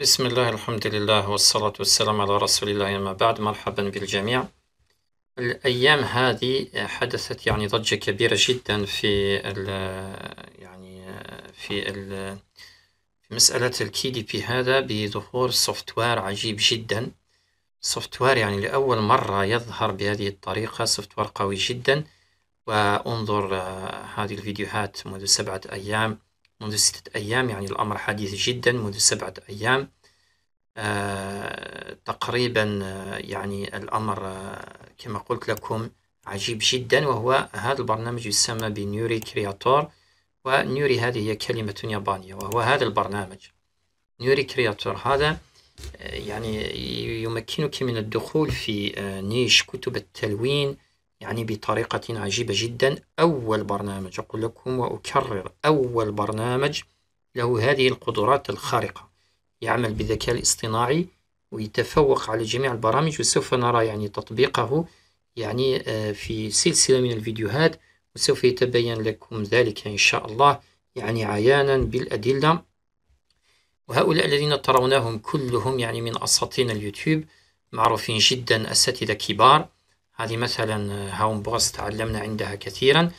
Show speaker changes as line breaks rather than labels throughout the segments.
بسم الله الحمد لله والصلاة والسلام على رسول الله أما بعد مرحبا بالجميع الأيام هذه حدثت يعني ضجة كبيرة جدا في ال يعني في ال في مسألة الكي دي بي هذا بظهور سوفت وير عجيب جدا سوفت وير يعني لأول مرة يظهر بهذه الطريقة سوفت وير قوي جدا وانظر هذه الفيديوهات منذ سبعة أيام منذ ستة أيام يعني الأمر حديث جدا منذ سبعة أيام آه، تقريبا آه، يعني الأمر آه، كما قلت لكم عجيب جدا وهو هذا البرنامج يسمى بنيوري كرياتور ونيوري هذه هي كلمة يابانية وهو هذا البرنامج نيوري كرياتور هذا يعني يمكنك من الدخول في نيش كتب التلوين يعني بطريقة عجيبة جدا أول برنامج أقول لكم وأكرر أول برنامج له هذه القدرات الخارقة يعمل بالذكاء الاصطناعي ويتفوق على جميع البرامج وسوف نرى يعني تطبيقه يعني آه، في سلسلة من الفيديوهات وسوف يتبين لكم ذلك إن شاء الله يعني عيانا بالأدلة وهؤلاء الذين ترونهم كلهم يعني من أساطين اليوتيوب معروفين جدا أساتذة كبار هذه مثلا آه، هاون بوست تعلمنا عندها كثيرا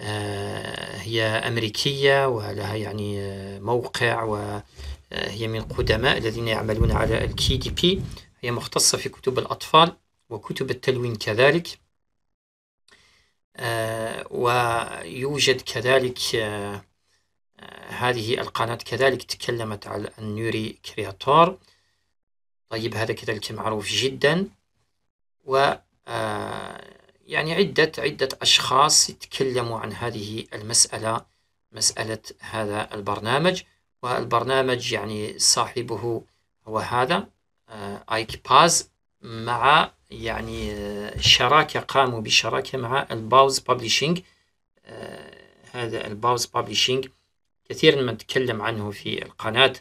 آه، هي أمريكية ولها يعني آه، موقع وهي من قدماء الذين يعملون على الكي دي بي هي مختصة في كتب الأطفال وكتب التلوين كذلك ويوجد كذلك هذه القناة كذلك تكلمت على النيوري كرياتور طيب هذا كذلك معروف جدا و آه، يعني عدة عدة أشخاص يتكلموا عن هذه المسألة مسألة هذا البرنامج والبرنامج يعني صاحبه هو هذا آيك آه، باز مع يعني آه، شراكة قاموا بشراكة مع الباوز بابليشينج هذا الباوز بابليشينج كثيرا ما نتكلم عنه في القناة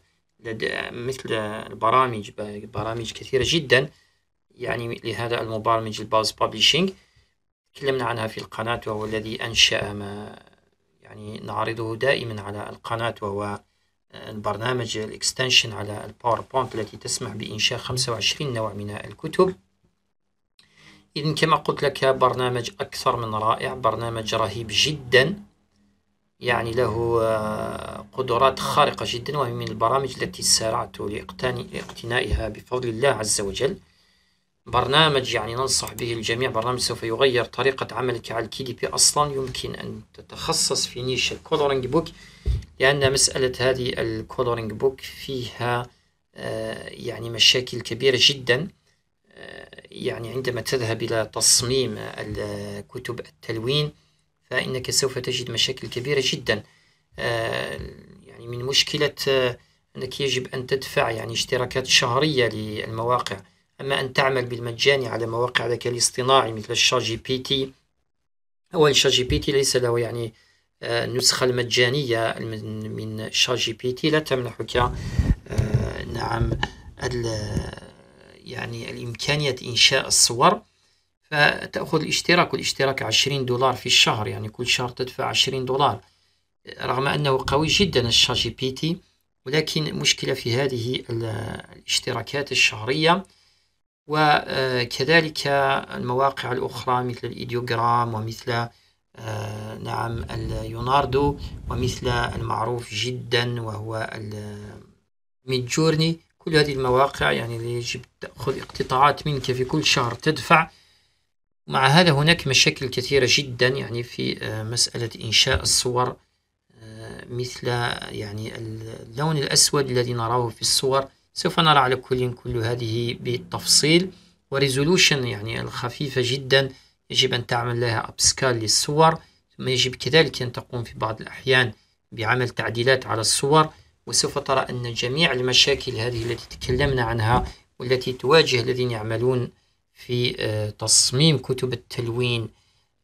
مثل البرامج برامج كثيرة جدا يعني لهذا المبرمج الباز بابليشينغ تكلمنا عنها في القناة وهو الذي أنشأ ما يعني نعرضه دائما على القناة وهو البرنامج الاكستنشن على الباوربوينت التي تسمح بإنشاء 25 نوع من الكتب إذن كما قلت لك برنامج أكثر من رائع برنامج رهيب جدا يعني له قدرات خارقة جدا وهي من البرامج التي سارعت لاقتنائها بفضل الله عز وجل برنامج يعني ننصح به الجميع برنامج سوف يغير طريقة عملك على الكي دي بي أصلا يمكن أن تتخصص في نيش الكولورينج بوك لأن مسألة هذه الكولورينج بوك فيها آه، يعني مشاكل كبيرة جدا آه، يعني عندما تذهب إلى تصميم كتب التلوين فإنك سوف تجد مشاكل كبيرة جدا آه، يعني من مشكلة أنك يجب أن تدفع يعني اشتراكات شهرية للمواقع أما أن تعمل بالمجاني على مواقع ذكاء الاصطناعي مثل الشات جي بي تي أولا شات جي بي تي ليس له يعني آه، النسخة المجانية من شات جي بي تي لا تمنحك آه، نعم يعني الإمكانية إنشاء الصور فتأخذ الاشتراك والاشتراك عشرين دولار في الشهر يعني كل شهر تدفع عشرين دولار رغم أنه قوي جدا الشات جي بي تي ولكن مشكلة في هذه الاشتراكات الشهرية وكذلك المواقع الأخرى مثل الإيديوغرام ومثل آه، نعم اليوناردو ومثل المعروف جدا وهو ميدجورني كل هذه المواقع يعني اللي يجب تأخذ اقتطاعات منك في كل شهر تدفع مع هذا هناك مشاكل كثيرة جدا يعني في آه، مسألة إنشاء الصور آه، مثل يعني اللون الأسود الذي نراه في الصور سوف نرى على كل كل هذه بالتفصيل وريزولوشن يعني الخفيفة جدا يجب أن تعمل لها أبسكال للصور ثم يجب كذلك أن تقوم في بعض الأحيان بعمل تعديلات على الصور وسوف ترى أن جميع المشاكل هذه التي تكلمنا عنها والتي تواجه الذين يعملون في آه، تصميم كتب التلوين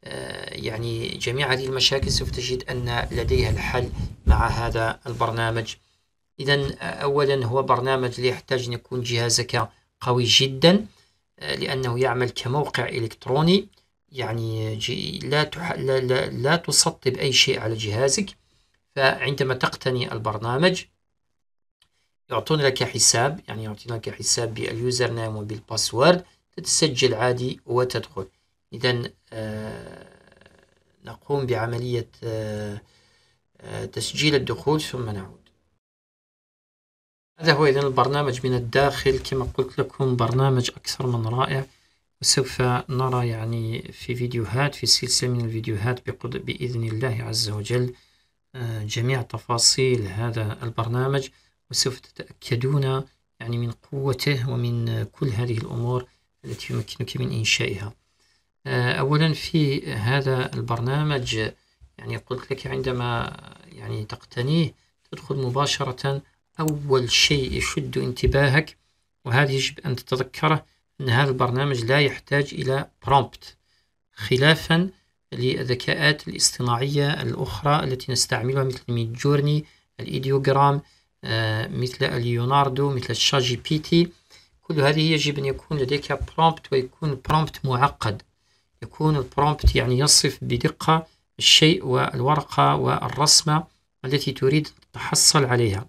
آه، يعني جميع هذه المشاكل سوف تجد أن لديها الحل مع هذا البرنامج إذا آه، أولا هو برنامج يحتاج أن يكون جهازك قوي جدا آه، لأنه يعمل كموقع إلكتروني يعني آه، لا, تح... لا, لا, لا تسطب أي شيء على جهازك فعندما تقتني البرنامج يعطون لك حساب يعني يعطون لك حساب باليوزر نيم وبالباسورد تتسجل عادي وتدخل إذا آه نقوم بعملية آه آه تسجيل الدخول ثم نعود هذا هو إذا البرنامج من الداخل كما قلت لكم برنامج أكثر من رائع وسوف نرى يعني في فيديوهات في سلسلة من الفيديوهات بإذن الله عز وجل آه، جميع تفاصيل هذا البرنامج وسوف تتأكدون يعني من قوته ومن كل هذه الأمور التي يمكنك من إنشائها آه، أولا في هذا البرنامج يعني قلت لك عندما يعني تقتنيه تدخل مباشرة أول شيء يشد انتباهك وهذا يجب أن تتذكره أن هذا البرنامج لا يحتاج إلى برومبت خلافا للذكاءات الاصطناعية الأخرى التي نستعملها مثل ميدجورني الإيديوغرام آه، مثل ليوناردو مثل الشاجي بيتي كل هذه يجب أن يكون لديك برومبت ويكون برومبت معقد يكون البرومبت يعني يصف بدقة الشيء والورقة والرسمة التي تريد تحصل عليها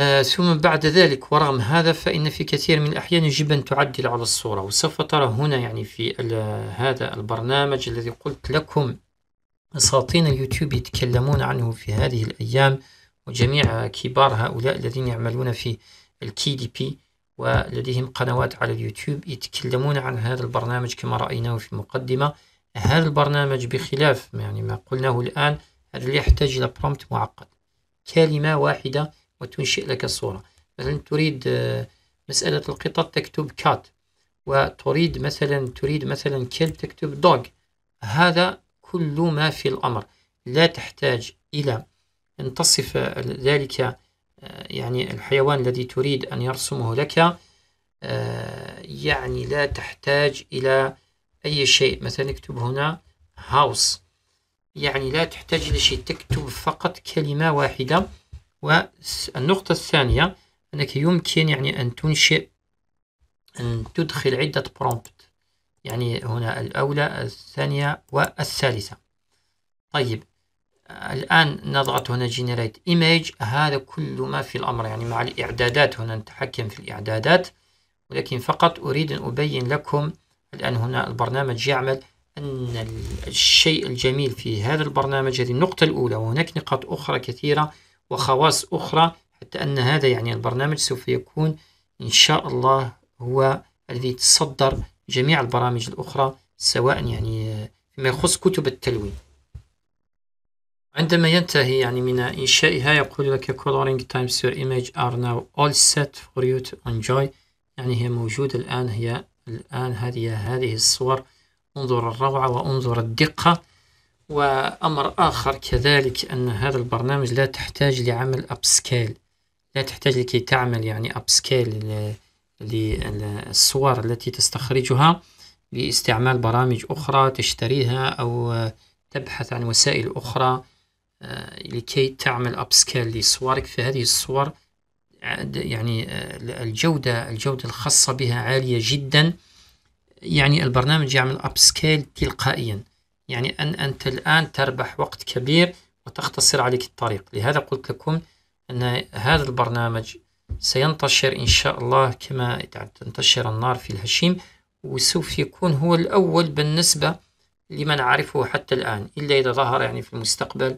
آه، ثم بعد ذلك ورغم هذا فإن في كثير من الأحيان يجب أن تعدل على الصورة وسوف ترى هنا يعني في هذا البرنامج الذي قلت لكم أساطين اليوتيوب يتكلمون عنه في هذه الأيام وجميع كبار هؤلاء الذين يعملون في الكي دي بي ولديهم قنوات على اليوتيوب يتكلمون عن هذا البرنامج كما رأيناه في المقدمة هذا البرنامج بخلاف يعني ما قلناه الآن هذا يحتاج إلى برومبت معقد كلمة واحدة وتنشئ لك الصورة مثلا تريد آه، مسألة القطط تكتب كات وتريد مثلا تريد مثلا كلب تكتب دوغ هذا كل ما في الأمر لا تحتاج إلى أن تصف ذلك آه، يعني الحيوان الذي تريد أن يرسمه لك آه، يعني لا تحتاج إلى أي شيء مثلا اكتب هنا هاوس يعني لا تحتاج إلى شيء تكتب فقط كلمة واحدة والنقطة الثانية أنك يمكن يعني أن تنشئ أن تدخل عدة برومبت يعني هنا الأولى الثانية والثالثة طيب الآن نضغط هنا generate image هذا كل ما في الأمر يعني مع الإعدادات هنا نتحكم في الإعدادات ولكن فقط أريد أن أبين لكم الآن هنا البرنامج يعمل أن الشيء الجميل في هذا البرنامج هذه النقطة الأولى وهناك نقاط أخرى كثيرة وخواص أخرى حتى أن هذا يعني البرنامج سوف يكون إن شاء الله هو الذي يتصدر جميع البرامج الأخرى سواء يعني فيما يخص كتب التلوين عندما ينتهي يعني من إنشائها يقول لك coloring times your image are now all set for you to enjoy يعني هي موجودة الآن هي الآن هذه هذه الصور انظر الروعة وانظر الدقة وأمر آخر كذلك أن هذا البرنامج لا تحتاج لعمل أبسكيل لا تحتاج لكي تعمل يعني أبسكيل للصور التي تستخرجها باستعمال برامج أخرى تشتريها أو تبحث عن وسائل أخرى آه، لكي تعمل أبسكيل لصورك فهذه الصور يعني آه، الجودة الجودة الخاصة بها عالية جدا يعني البرنامج يعمل أبسكيل تلقائيا يعني أن أنت الآن تربح وقت كبير وتختصر عليك الطريق لهذا قلت لكم أن هذا البرنامج سينتشر إن شاء الله كما تنتشر النار في الهشيم وسوف يكون هو الأول بالنسبة لمن عرفه حتى الآن إلا إذا ظهر يعني في المستقبل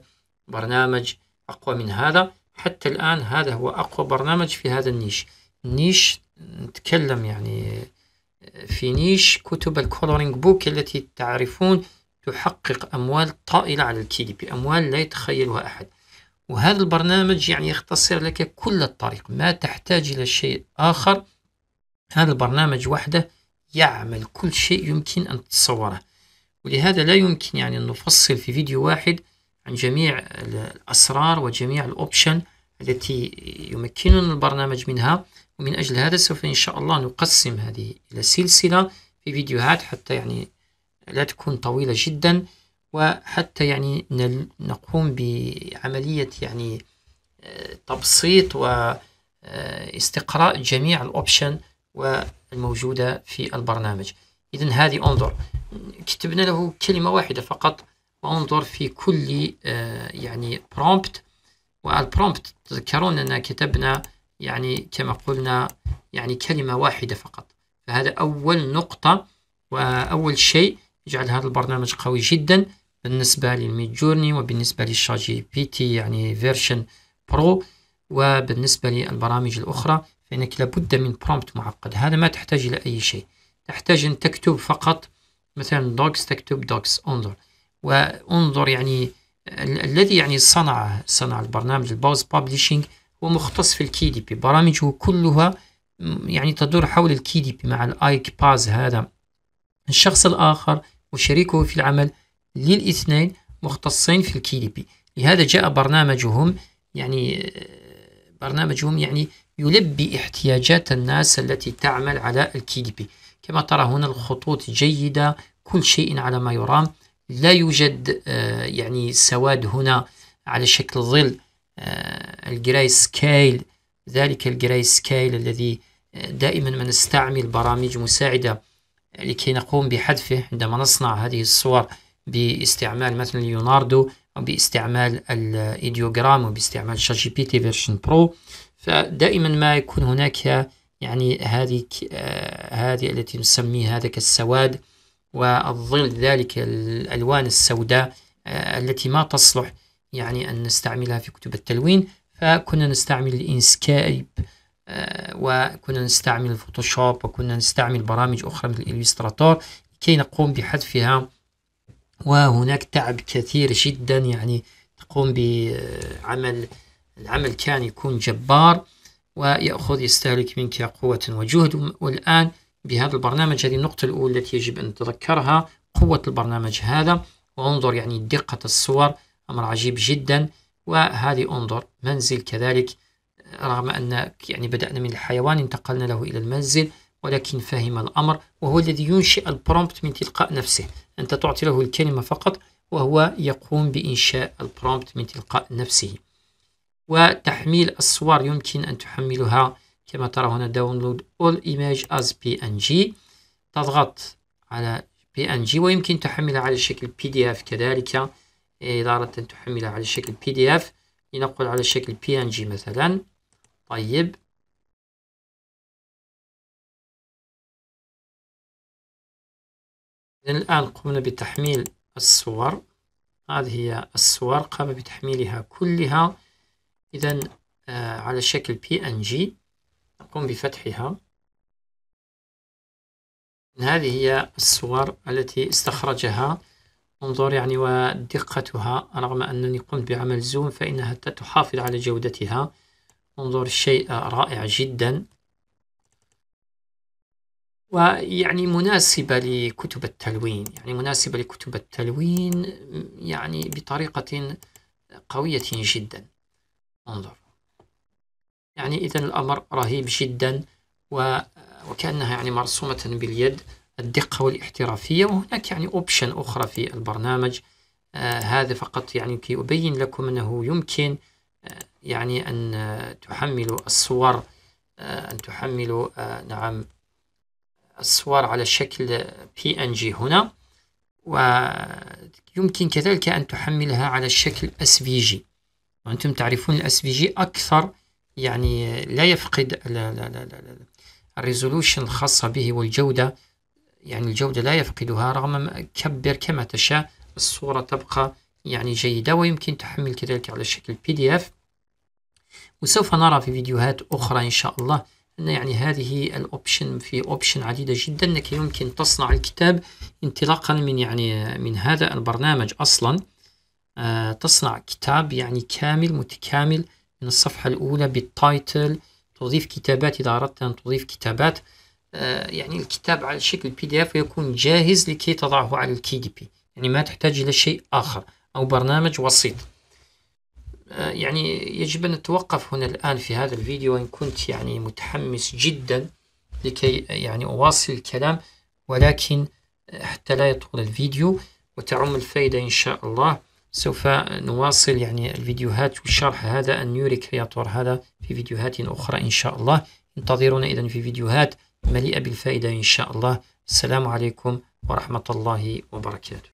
برنامج أقوى من هذا حتى الآن هذا هو أقوى برنامج في هذا النيش نيش نتكلم يعني في نيش كتب الكولورينج بوك التي تعرفون تحقق أموال طائلة على الكيلي أموال لا يتخيلها أحد وهذا البرنامج يعني يختصر لك كل الطريق ما تحتاج إلى شيء آخر هذا البرنامج وحده يعمل كل شيء يمكن أن تتصوره ولهذا لا يمكن يعني أن نفصل في فيديو واحد عن جميع الأسرار وجميع الأوبشن التي يمكننا البرنامج منها ومن أجل هذا سوف إن شاء الله نقسم هذه إلى سلسلة في فيديوهات حتى يعني لا تكون طويلة جدا وحتى يعني نقوم بعملية يعني آه، تبسيط واستقراء آه، جميع الأوبشن والموجودة في البرنامج إذا هذه انظر كتبنا له كلمة واحدة فقط وانظر في كل آه، يعني برومبت والبرومبت تذكرون أننا كتبنا يعني كما قلنا يعني كلمة واحدة فقط فهذا أول نقطة وأول شيء يجعل هذا البرنامج قوي جدا بالنسبة للميد جورني وبالنسبة للشات جي بي تي يعني فيرشن برو وبالنسبة للبرامج الأخرى فإنك لابد من برومبت معقد هذا ما تحتاج إلى أي شيء تحتاج أن تكتب فقط مثلا دوكس تكتب دوكس انظر وانظر يعني ال الذي يعني صنع صنع البرنامج الباوز بابليشينج هو مختص في الكي دي بي برامجه كلها يعني تدور حول الكي دي بي مع الايك باز هذا الشخص الآخر وشريكه في العمل للاثنين مختصين في الكي دي بي لهذا جاء برنامجهم يعني برنامجهم يعني يلبي احتياجات الناس التي تعمل على الكي دي بي كما ترى هنا الخطوط جيدة كل شيء على ما يرام لا يوجد آه، يعني سواد هنا على شكل ظل آه، الجراي سكيل ذلك الجراي سكيل الذي آه، دائما ما نستعمل برامج مساعدة لكي يعني نقوم بحذفه عندما نصنع هذه الصور باستعمال مثلا ليوناردو أو باستعمال الإيديوغرام وباستعمال شات جي بي تي فيرجن برو فدائما ما يكون هناك يعني هذه آه، هذه التي نسميها هذاك السواد والظل ذلك الألوان السوداء آه، التي ما تصلح يعني أن نستعملها في كتب التلوين فكنا نستعمل الإنسكايب آه، وكنا نستعمل الفوتوشوب وكنا نستعمل برامج أخرى مثل الإليستراتور كي نقوم بحذفها وهناك تعب كثير جدا يعني تقوم بعمل العمل كان يكون جبار ويأخذ يستهلك منك قوة وجهد والآن بهذا البرنامج هذه النقطة الأولى التي يجب أن نتذكرها قوة البرنامج هذا وانظر يعني دقة الصور أمر عجيب جدا وهذه انظر منزل كذلك رغم أن يعني بدأنا من الحيوان انتقلنا له إلى المنزل ولكن فهم الأمر وهو الذي ينشئ البرومبت من تلقاء نفسه أنت تعطي له الكلمة فقط وهو يقوم بإنشاء البرومبت من تلقاء نفسه وتحميل الصور يمكن أن تحملها كما ترى هنا download all image as png تضغط على png ويمكن تحملها على شكل pdf كذلك إذا أردت أن تحملها على شكل pdf لنقل على شكل png مثلا طيب الآن قمنا بتحميل الصور هذه هي الصور قام بتحميلها كلها إذا آه على شكل PNG نقوم بفتحها هذه هي الصور التي استخرجها انظر يعني ودقتها رغم أنني قمت بعمل زوم فإنها تحافظ على جودتها انظر شيء رائع جدا ويعني مناسبة لكتب التلوين يعني مناسبة لكتب التلوين يعني بطريقة قوية جدا انظر يعني إذا الأمر رهيب جدا وكأنها يعني مرسومة باليد الدقة والاحترافية وهناك يعني أوبشن أخرى في البرنامج آه هذا فقط يعني كي أبين لكم أنه يمكن يعني أن تحملوا الصور أن تحملوا آه، نعم الصور على شكل PNG هنا ويمكن كذلك أن تحملها على شكل SVG وأنتم تعرفون الاس في جي أكثر يعني لا يفقد الريزولوشن الخاصة به والجودة يعني الجودة لا يفقدها رغم كبر كما تشاء الصورة تبقى يعني جيدة ويمكن تحمل كذلك على شكل بي دي اف وسوف نرى في فيديوهات أخرى إن شاء الله أن يعني هذه الأوبشن في أوبشن عديدة جدا أنك يمكن تصنع الكتاب انطلاقا من يعني من هذا البرنامج أصلا آه تصنع كتاب يعني كامل متكامل من الصفحة الأولى بالتايتل تضيف كتابات إذا أردت أن تضيف كتابات آه يعني الكتاب على شكل بي دي اف يكون جاهز لكي تضعه على الكي دي بي يعني ما تحتاج إلى شيء آخر أو برنامج وسيط آه، يعني يجب أن نتوقف هنا الآن في هذا الفيديو وإن كنت يعني متحمس جدا لكي يعني أواصل الكلام ولكن حتى لا يطول الفيديو وتعم الفائدة إن شاء الله سوف نواصل يعني الفيديوهات والشرح هذا النيوري كرياتور هذا في فيديوهات أخرى إن شاء الله انتظرونا إذا في فيديوهات مليئة بالفائدة إن شاء الله السلام عليكم ورحمة الله وبركاته